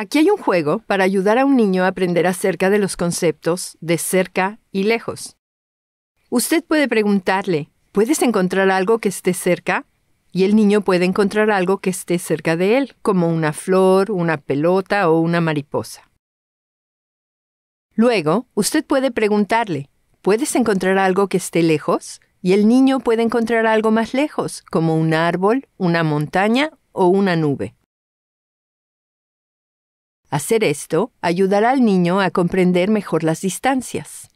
Aquí hay un juego para ayudar a un niño a aprender acerca de los conceptos de cerca y lejos. Usted puede preguntarle, ¿puedes encontrar algo que esté cerca? Y el niño puede encontrar algo que esté cerca de él, como una flor, una pelota o una mariposa. Luego, usted puede preguntarle, ¿puedes encontrar algo que esté lejos? Y el niño puede encontrar algo más lejos, como un árbol, una montaña o una nube. Hacer esto ayudará al niño a comprender mejor las distancias.